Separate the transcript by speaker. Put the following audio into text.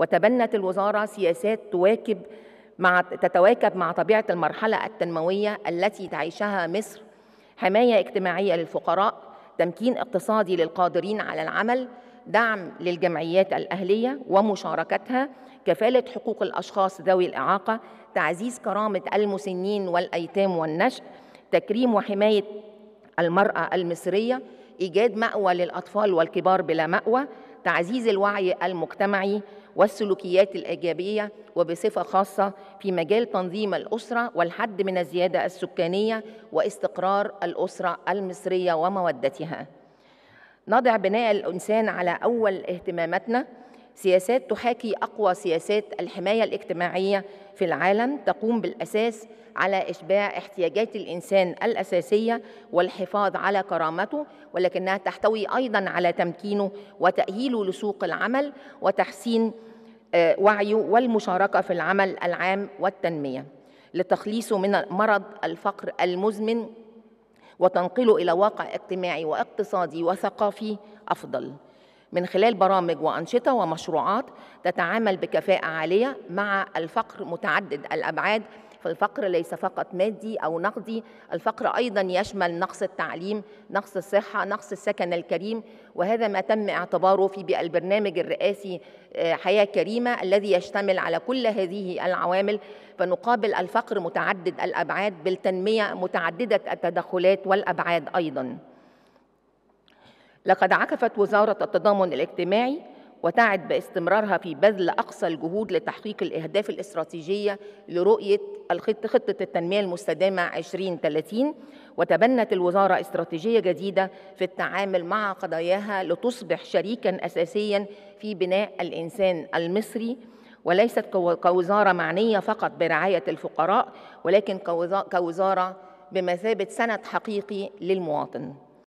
Speaker 1: وتبنت الوزارة سياسات تواكب مع تتواكب مع طبيعة المرحلة التنموية التي تعيشها مصر حماية اجتماعية للفقراء تمكين اقتصادي للقادرين على العمل دعم للجمعيات الأهلية ومشاركتها كفالة حقوق الأشخاص ذوي الإعاقة تعزيز كرامة المسنين والأيتام والنشء تكريم وحماية المرأة المصرية إيجاد مأوى للأطفال والكبار بلا مأوى تعزيز الوعي المجتمعي والسلوكيات الإيجابية وبصفة خاصة في مجال تنظيم الأسرة والحد من الزيادة السكانية واستقرار الأسرة المصرية ومودتها نضع بناء الإنسان على أول اهتماماتنا سياسات تحاكي أقوى سياسات الحماية الاجتماعية في العالم تقوم بالأساس على إشباع احتياجات الإنسان الأساسية والحفاظ على كرامته ولكنها تحتوي أيضا على تمكينه وتأهيله لسوق العمل وتحسين آه، وعيه والمشاركة في العمل العام والتنمية لتخليصه من مرض الفقر المزمن وتنقله إلى واقع اجتماعي واقتصادي وثقافي أفضل من خلال برامج وأنشطة ومشروعات تتعامل بكفاءة عالية مع الفقر متعدد الأبعاد فالفقر ليس فقط مادي أو نقدي الفقر أيضا يشمل نقص التعليم نقص الصحة نقص السكن الكريم وهذا ما تم اعتباره في البرنامج الرئاسي آه، حياة كريمة الذي يشتمل على كل هذه العوامل فنقابل الفقر متعدد الأبعاد بالتنمية متعددة التدخلات والأبعاد أيضاً لقد عكفت وزارة التضامن الاجتماعي وتعد باستمرارها في بذل أقصى الجهود لتحقيق الأهداف الاستراتيجية لرؤية خطة التنمية المستدامة 2030 وتبنت الوزارة استراتيجية جديدة في التعامل مع قضاياها لتصبح شريكاً أساسياً في بناء الإنسان المصري وليست كوزارة معنية فقط برعاية الفقراء ولكن كوزارة بمثابة سند حقيقي للمواطن